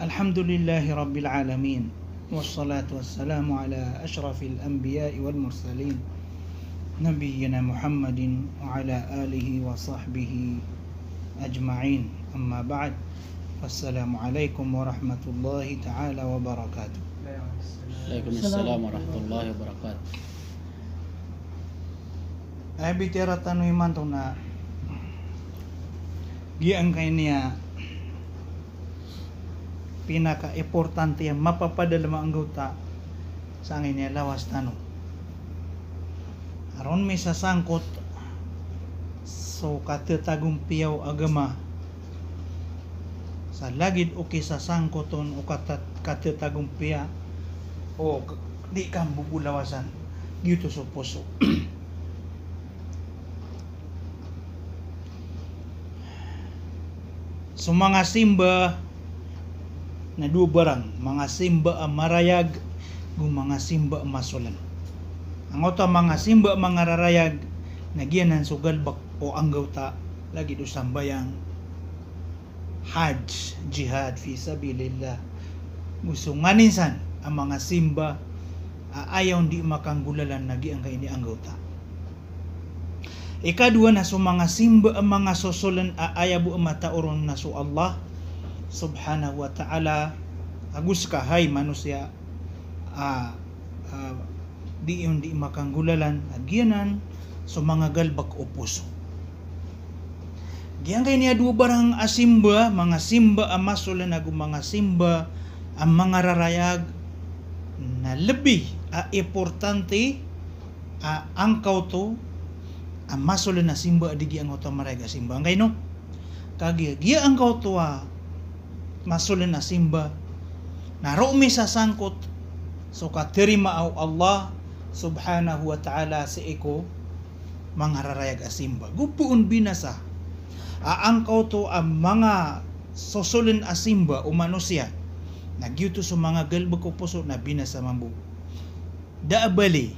الحمد لله رب العالمين والصلاة والسلام على أشرف الأنبياء والمرسلين نبينا محمد وعلى آله وصحبه أجمعين أما بعد فالسلام عليكم ورحمة الله تعالى وبركاته عليكم السلام ورحمة الله وبركاته أبي ترى تنويمان iman جي أنكينيا pinaka-importante yan, mapapadala maanggota sa angin niya lawas tanong. Aron may sasangkot so katatagumpiyaw agama sa lagid o kisa sangkoton o katat, katatagumpiya o di kang bubulawasan dito sa puso. so mga simba nadubarang mga simba marayag ug mga simba masulan. Ang oto mga simba mga rarayag nagiyanan sugal bak o ang gawta lagi do sambayang Hajj jihad fi sabilillah. Gusunganin san ang mga simba ayaw di makanggulalan nagi ang kaini ang gawta. Ikadua na sumanga simba ang mga susulan aayabo ang matauron na su Allah subhanahu wa ta'ala agus kahay manusia uh, uh, di yun di makanggulalan agyanan sa so mga galbak o puso Giyang kay niya barang asimba, mga simba amasulan ug mga simba ang mga rarayag na lebih a importante a angkaw to amasulan na simba adigi ang uto marayag simba. Ang kay no? Kagiya ang kaw to a masulan na simba. Narumi sa sangkot so katirima au Allah subhanahu wa ta'ala si iko mangararayag asimba. Gupuon binasa. Aangkaw to ang mga sosulin asimba o manusya nagyuto sa mga galbag ko puso na binasa mambu. Daabali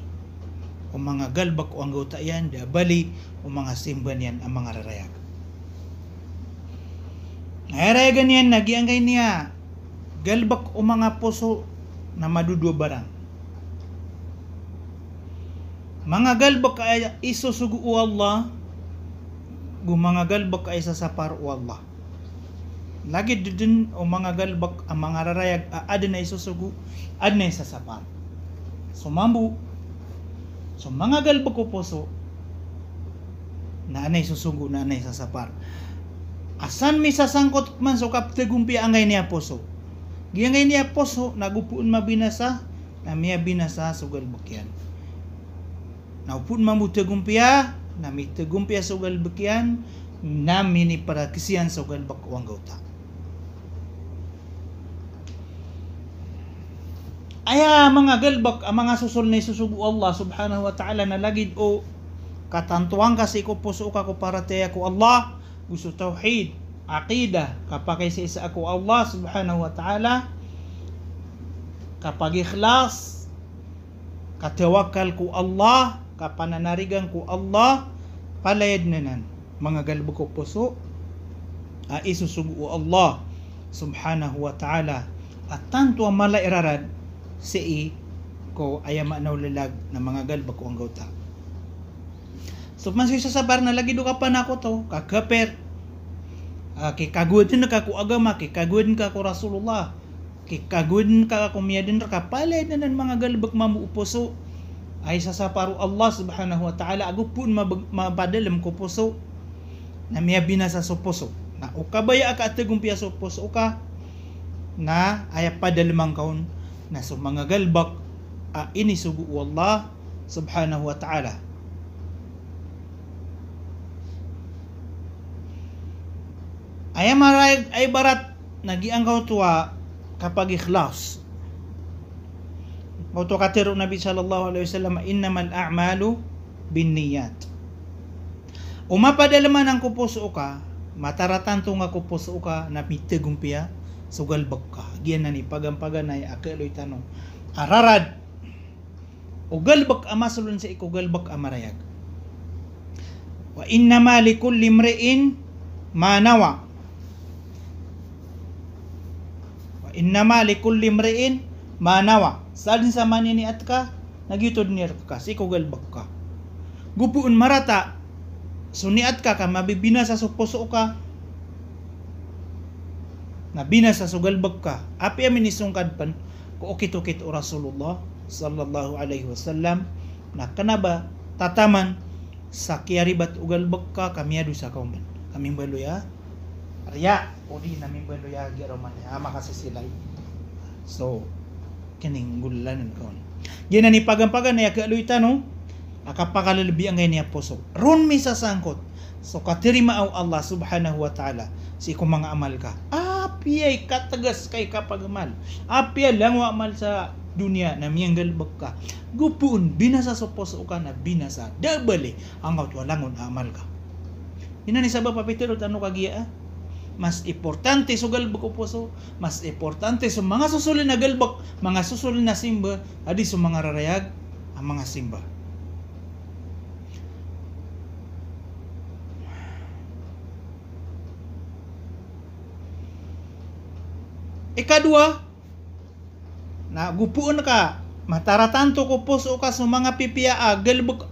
o mga galbag ko ang gautayan, daabali o mga simban yan ang mga rarayag. Nayara ganyan nagiangay niya. Galbak o mga puso na maduduo barang. Mga galbak ay isusugu o Allah. Gumanga galbak ay sasapar o Allah. Lagi dudun o mga galbak ang mga rarayag aad na isusugu ad na isasapar. So mambu so mga galbak o puso na anay susugo na anay sasapar asan mi sasangkot man so kapte gumpi angay ni Aposo? Giyangay ni Aposo, nagupuon mabinasa na miya binasa sugal bakyan naupun mamuta na nami tegumpia sugal bakyan na ni para kisiyan sugal bakwang gauta aya mga galbak ang mga susul na isusubo Allah subhanahu wa ta'ala na lagid o katantuang kasi ko puso ka ko para te ako Allah uso tauhid aqidah kapag sa isa ako Allah subhanahu wa ta'ala kapag ikhlas katawakal ko Allah kapananarigan ko Allah palayad na nan mga galbo ko puso uh, ah, isusugo Allah subhanahu wa ta'ala at tanto ang malairarad si ko ayaman na ulalag na mga galbo ko ang gauta So man sa bar na lagi do ah, ka pa nako to, kakaper. Uh, kagudin ka ko agama, ki kagudin ka ko Rasulullah. Ki kagudin ka ko miyadin ka palay na nan mga galbak mamuupuso. Ay sa sa Allah subhanahu wa ta'ala ago pun mabadalam ko puso na miya binasa so puso. Na ukabaya ka atagumpiya so puso ka na ay padalamang kaun na so mga galbak uh, inisugo Allah subhanahu wa ta'ala. I am ay barat nagiang kautua kapag ikhlas. Kautua katiro Nabi sallallahu alaihi wasallam innamal a'malu binniyat. Umapadala man ang kupuso ka, mataratan to nga kupuso ka na pitigumpia sugalbak ka. Giyan na ni pagampagan na akeloy tanong. Ararad ugalbak amasulun sa ikugalbak amarayag. Wa inna likulli mri'in manawa Innama likulli mri'in manawa. Salin sa manini at ka, nagyutod nir ka, sikugal bak ka. Gupuon marata, suniat ka ka, mabibina sa supuso ka, nabina sa sugalbag ka. Api amin isungkad pan, kuukit-ukit o Rasulullah sallallahu alaihi wasallam na kanaba tataman sa kiaribat ugalbag ka kami adu sa kauman. Kaming baluya. Riya, uli na mimbo ya giro man ama kasi sila. So kining gulanan kon. Gina ni pagampagan na kaluita no. Akapakalalabi ang niya puso. Run mi sa sangkot. So katirima aw Allah subhanahu wa ta'ala si kung mga amal ka. Apiyay katagas kay kapagamal. Apiyay lang wa amal sa dunia na miyang galbag ka. Gupun binasa sa puso ka na binasa. Dabali ang walangon amal ka. Ina ni sabab papitiro tanong kagiya ah mas importante sa galbak o puso, mas importante sa mga susulin na galbak, mga susulin na simba, adi sa mga rarayag, ang mga simba. Ikadua, na gupuon ka, mataratanto ko puso ka sa mga pipiya, ah, galbuk,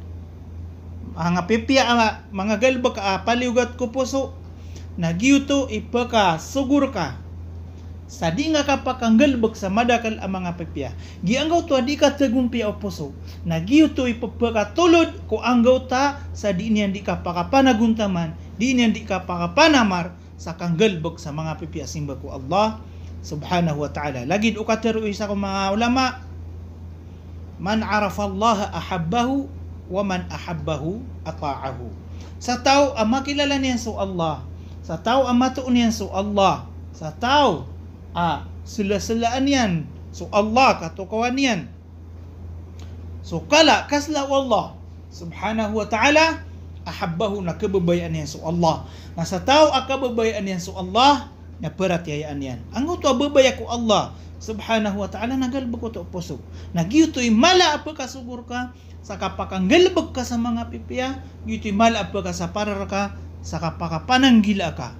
mga pipiya, ah, mga galbak, ah, paliugat ko puso, nagyuto ipaka sugur ka sa di nga kapakanggalbag sa madakal ang mga pepya. giangaw to di ka tagumpi o puso. Nagyuto ipapakatulod ko anggaw ta sa di niyan di ka pakapanagumtaman, di niyan di ka pakapanamar sa kanggalbag sa mga pepya. Simba ko Allah subhanahu wa ta'ala. Lagid ukatero isa ko mga ulama, man arafa Allah ahabbahu wa man ahabbahu ata'ahu. Sa tao, ang makilala niya sa Allah, sa tao ang matuunan so Allah sa tao ah, sila-silaan yan so Allah katukawan yan so kala kasla Allah subhanahu wa ta'ala ahabbahu na kababayaan yan so Allah na sa tao ang kababayaan yan so Allah na peratiayaan yan ang uto ababaya ko Allah subhanahu wa ta'ala nagalbog ko to puso nagyutoy mala apa kasugur ka sa kapakanggalbog ka sa mga pipiya gitoy mala apa ka sa parar ka sa kapakapananggila ka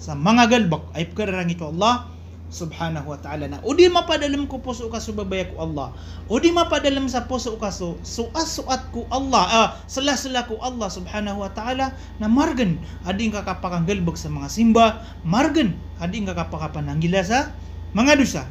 sa mga galbak ay kararang ito Allah subhanahu wa ta'ala na o di mapadalam ko puso ka subabaya ko Allah o di mapadalam sa puso ka so suat-suat ko Allah ah, sala-sala ko Allah subhanahu wa ta'ala na margan ading kakapakang galbag sa mga simba margan ading kakapakapananggila sa mga dusa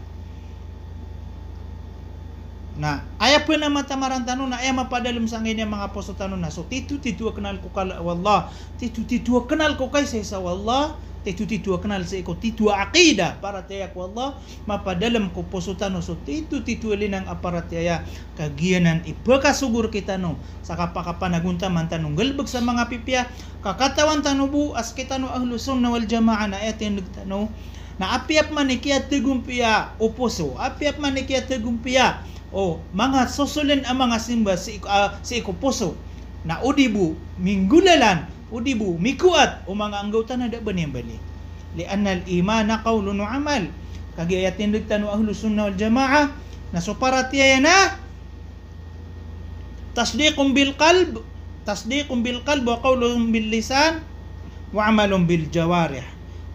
na aya po na matamaran tanon na aya mapadalom sa ngayon yung mga apostol tanon na so titu titu kenal ko kala wallah titu titu kenal ko kay sa isa wallah titu titu kenal sa iko titu akida para tiyak wallah mapadalam ko puso tanon so titu titu linang aparatya kagianan ipakasugur kita no sa kapakapanagunta man tanong galbag sa mga pipya kakatawan bu as kita no ang lusun wal jamaa na ayatin nagtano na apiap man ikiya oposo apiap man ikiya o mga susulan ang mga simba si, uh, si ikupuso na udibu minggulalan udibu mikuat o mga anggota na da bani-bani anal ima na wa amal kagi ayatin ligtanu ahlu sunnah wal jamaah na suparat na tasdiqun bil qalb tasdiqun bil qalb wa qawlun bil lisan wa amalun bil jawarih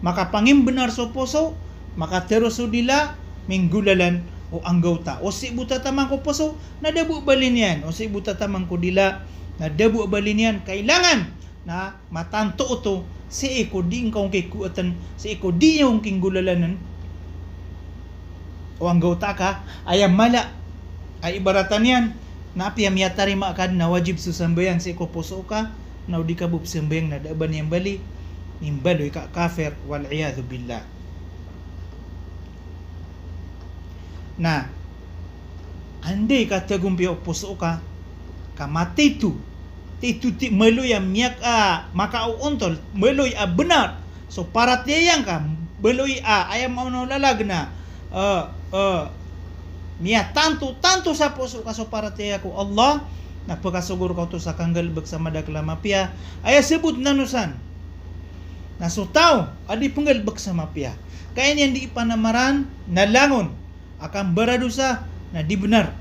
maka pangimbenar sa puso maka teruso nila minggulalan o anggaw ta o si buta tamang ko paso nadabu balin yan o si buta tamang ko dila nadabu balin yan kailangan na matanto to si iko di kong kikuatan si iko di yung kinggulalanan o anggaw ta ka ayam mala ay ibaratan yan na piyamyata rin maakad na wajib susambayan si iko puso ka na di ka bubsambayang nadaban niyang bali nimbaloy ka kafir wal iyadu billah Nah, andai kata gumbi opus oka, kamate itu, itu tutik melu yang miak a maka au ontol melu a benar. So para te yang kam a ayam mau lala gena. Uh, uh, mia tantu tantu sapo suka so para te aku Allah nak pekasugur kau tu sakanggal bersama daklama pia. Ayah sebut nanusan. Nah so tau adi penggal bersama pia. Kain yang diipanamaran nalangon akan dosa na di benar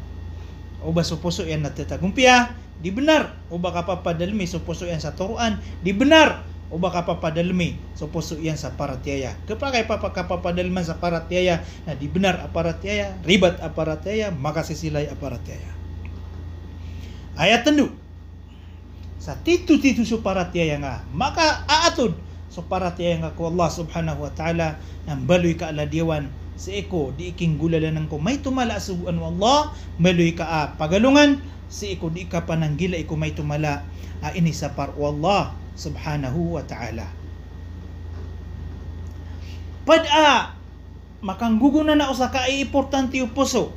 oba suposo yan natatagumpia di benar oba kapapadalmi suposo yan sa turuan di benar oba kapapadalmi suposo yan sa paratiaya kapagay papakapapadalman sa paratiaya na di benar aparatiaya ribat aparatiaya makasisilay aparatiaya ayat tendu sa titu-titu sa paratiaya nga maka aatud sa paratiaya nga ko Allah subhanahu wa ta'ala ng baloy kaaladewan si iko di ikinggulalanan ko may tumala suguan wa Allah maluy ka a ah, pagalungan si iko di ka pananggila iko may tumala ah, a par wa Allah subhanahu wa ta'ala pad pada ah, makangguguna na usa ka importante o puso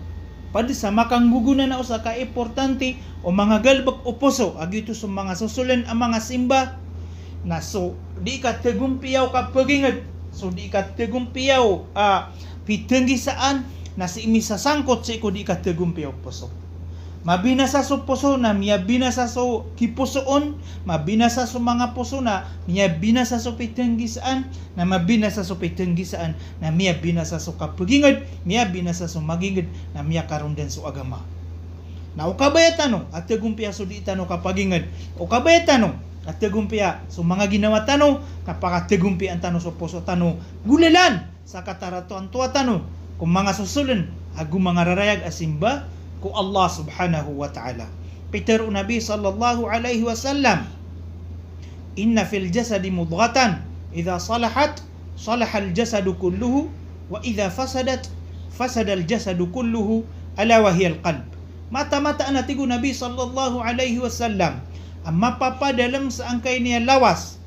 pad sa makangguguna na usa ka importante o mga galbak o puso agito sa mga susulan ang mga simba na so di ka tegumpiyaw ka pagingad so di ka tegumpiyaw ah, pitenggi saan na si imi sasangkot sa iko di katagumpi og puso. Mabinasa sa puso na miya binasa sa kipusoon, mabinasa sa mga puso na miya binasa sa pitenggi saan, na mabinasa sa pitenggi saan, na miya binasa sa kapagingad, miya binasa sa magingad, na miya karundan sa agama. Na ukabaya tanong, at tagumpiya so di tanong kapagingad, ukabaya tanong, at tagumpiya so mga ginawa tanong, kapag tagumpi ang tanong sa puso tanong, gulalan, sakatara tuan tuatanu kung mga susulin agu mga rarayag asimba ku Allah subhanahu wa ta'ala Peter Nabi sallallahu alaihi wasallam Inna fil jasadi mudghatan idha salahat salahal jasadu kulluhu wa idha fasadat fasadal jasadu kulluhu ala wahiyal qalb mata-mata natigu Nabi sallallahu alaihi wasallam amma papa dalam seangkai niya lawas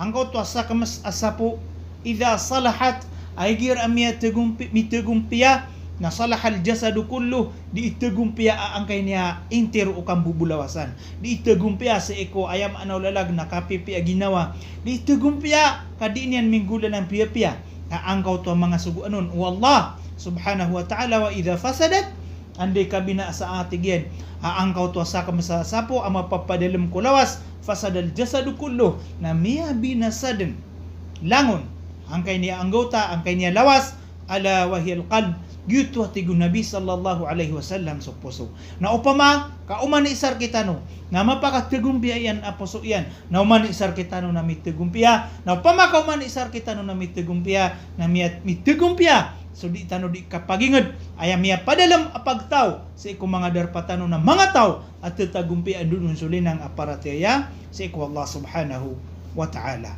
angkau tuasa kemas asapu idza salahat Ay amia tegumpi mitegumpia na salahal jasadu kulluh di itegumpia ang kay niya inter ukang bubulawasan di itegumpia sa eko ayam anaw lalag na kapipia ginawa di itegumpia kadinian niyan minggula ng piyapia na angkaw to mga suguanon wallah subhanahu wa ta'ala wa idha fasadat anday kabina sa atigyan aangkaw to sa kamasasapo ang mapapadalam kulawas fasadal jasadu kulluh na miya binasadin langon ang kanya anggota, ang kanya lawas, ala wahiyal qalb, gitwa tigo Nabi sallallahu alaihi wasallam sa puso. Na upama, kauman isar kita no, na mapakatigumpiya yan a puso yan, na uman isar kita no na mitigumpiya, na upama kauman isar kita no na mitigumpiya, na mitigumpiya, So di tano di kapagingad ayam miya padalam apagtaw sa iko mga darpatano na mga tao at tatagumpi andun sulinang aparatya sa si Allah subhanahu wa ta'ala.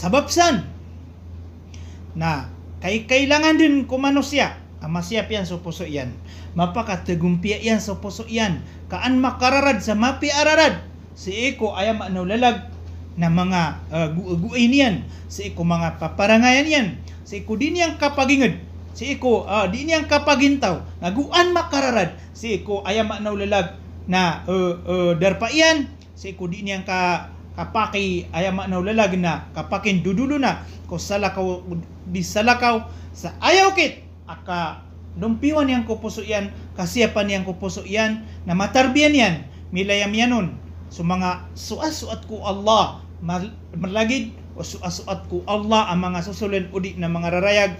sa Babsan na kay kailangan din kumano siya Amasyap yan sa puso yan. Mapakatagumpiya yan sa puso yan. Kaan makararad sa mapiararad. Si Eko ay manulalag na mga uh, gu guin Si Iko mga paparangayan yan. Si Iko din yang kapagingad. Si Iko uh, ah, din yang kapagintaw. Naguan makararad. Si Eko ay manulalag na uh, uh, darpa yan. Si Iko din yang ka kapaki ayam na ulalag na kapakin dudulo na ko salakaw bisalakaw sa ayaw kit aka dumpiwan yang ko puso yan kasiyapan yang ko puso yan na matarbiyan yan milayam yanon so mga suasuat ko Allah malagid o suasuat ko Allah ang mga susulin udi na mga rarayag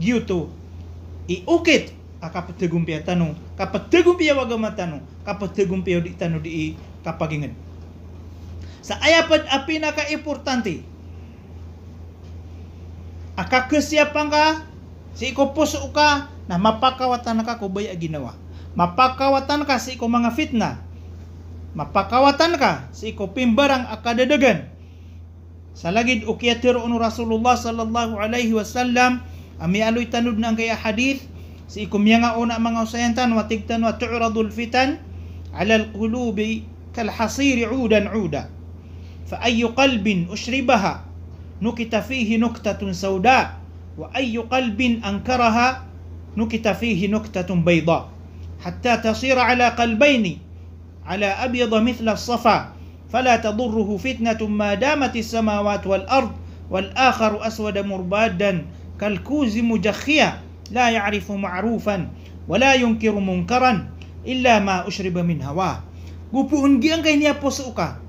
due iukit kapatugumpiya tanong kapatugumpiya wag matanong kapatugumpiya di tanong di kapagingad sa ayapad ang pinaka-importante. Akakasya ka, si ko puso ka, na mapakawatan ka kubay a ginawa. Mapakawatan ka si ko mga fitna. Mapakawatan ka si ko pimbarang akadadagan. Sa lagid ukiyatir ono Rasulullah sallallahu alaihi wasallam, ami aloy tanod na kaya hadith, si ikumya nga una mga usayantan, watigtan wa tu'radul fitan, ala al-qulubi kalhasiri udan uda. فأي قلب أشربها نكت فيه نكتة سوداء وأي قلب أنكرها نكت فيه نكتة بيضاء حتى تصير على قلبين على أبيض مثل الصفا فلا تضره فتنة ما دامت السماوات والأرض والآخر أسود مربادا كالكوز مجخيا لا يعرف معروفا ولا ينكر منكرا إلا ما أشرب من هواه Gupuhun giang kay niya po sa uka.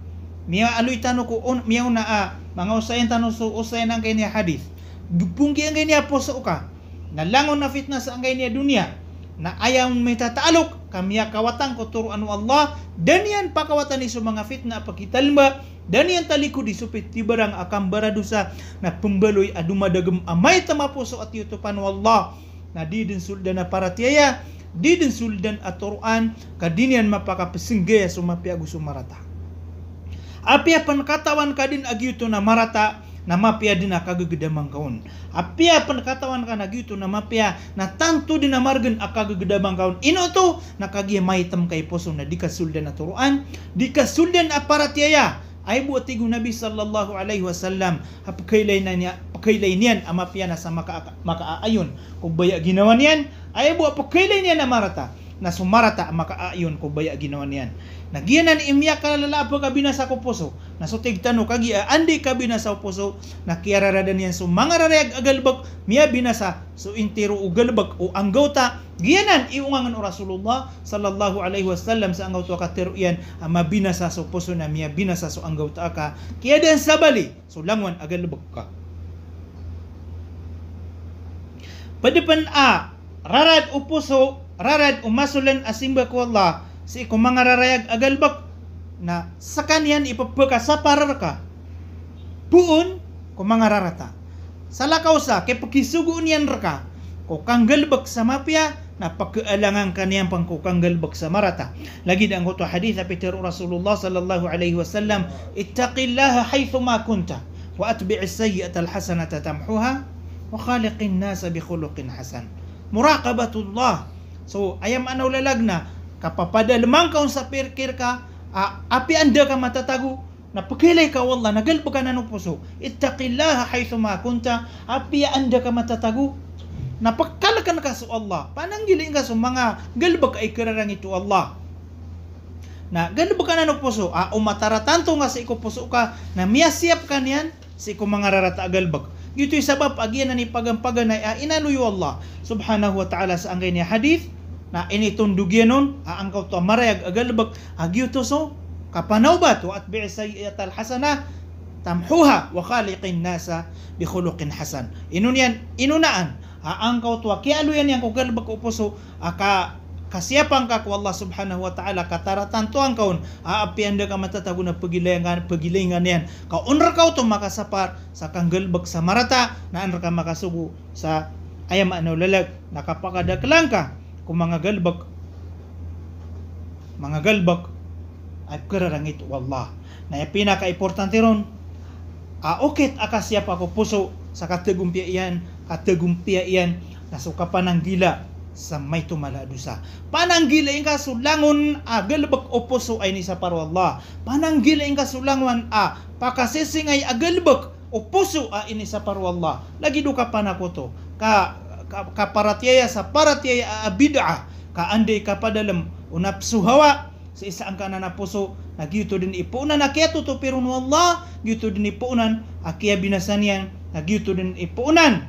Mia alu itano ko on miya una a mga usayan tano so usayan ang kanya hadis bungki ang kanya poso ka nalangon na fitness ang kanya dunia na ayam may tataalok kamiya kawatan ko turuan Allah dan yan pakawatan isu mga fitnah pakitalma dan yang taliku disupit tibarang akan baradusa na pembaloy adumadagam amay tamapuso at yutupan Allah, na di din suldan para tiyaya di den suldan at Quran kadinian mapakapasinggaya sumapiago sumarata Apia penkatawan kadin agi namarata nama pia dina kagu gede mangkaun. Apia penkatawan kana gitu nama pia na tantu dina margen akagu gede mangkaun. Ino tu na kagie maitem kai poso na dikasuldan aturuan, dikasuldan aparatiaya. Ay buat tigu Nabi sallallahu alaihi wasallam apakailainanya pakailainan ama pia na sama maka aayun. baya ginawan yan ay buat pakailainan amarata. marata na sumarata makaayon ko baya ginawa niyan. Nagiyanan imya kalalala po kabina sa ko puso. Nasutig tano kagia andi kabina sa puso na kiyararada niyan so mga rarayag agalbag miya binasa so intiro ugalbag o anggota giyanan iungangan o Rasulullah sallallahu alaihi wasallam sa anggaw ka tiro iyan ama binasa so puso na miya binasa so anggaw ta ka kaya dan sabali so langwan agalbag ka. Padapan a rarad o puso rarad umasulan asimba ko Allah si ko mga rarayag agalbak na sa kanyan ipapaka sa parar ka buon ko rarata salakaw sa kay pagkisugoon yan raka ko kanggalbak sa mapya na pagkaalangan kaniyang pangkukanggalbak sa marata lagi ang kuto hadith Peter Rasulullah sallallahu alaihi wasallam ittaqillaha haythu ma kunta wa atbi'is sayyi'ata alhasanata tamhuha wa khaliqin nasa bi khuluqin hasan muraqabatullah So, ayam anaw lalag na, kapapadalmang kaon sa pirkir ka, uh, api anda ka matatago, napakilay ka wallah, nagalpo ka na ng puso, ittaqillaha haythu ma kunta, api anda ka matatago, napakalakan ka sa Allah, pananggiling ka sa mga galbag ay kirarang ito Allah. Na ganun ba ka na ng puso, a, umataratanto nga sa iko puso ka, na miyasiyap ka niyan, sa iko mga rarata galbag Ito'y sabab agiyan na ni pagampagan na ah, inaluyo Allah subhanahu wa ta'ala sa angay niya hadith na initong ah, dugyanon aangkaw to marayag agalbag agyo ah, to so kapanaw ba to at bi'isayat al-hasana tamhuha wa khaliqin nasa bi khuluqin hasan inun inunaan aangkaw to kialuyan yan ko galbag uposo aka kasiapang ka Allah subhanahu wa ta'ala katara tuang kaun aapian da ka matataguna pagilingan pagilingan yan kaunra kau to makasapar sa kanggal bag sa marata naan ka makasugo sa ayam ano lalag nakapagadaklang ka kung mga galbag mga galbag ay kararangit wallah na yung pinaka-importante ron aukit akasyap ako puso sa katagumpiya iyan katagumpiya iyan nasuka ng gila sa may tumala dusa. Pananggilain ka sulangon a ah, galbak oposo ay ni sa paro Allah. Pananggilain ka sulangon a ah, pakasising ay agalbak oposo a ini sa paro Allah. Lagi do ka panakoto ka ka, ka paratyaya sa paratyaya a ah, bid'a ka anday ka padalem unap suhawa sa isa ang kanan na puso na gito din ipunan na kaya tutupiron wallah gito din ipunan akiya binasan yan na din ipunan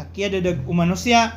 akiya dadag umano siya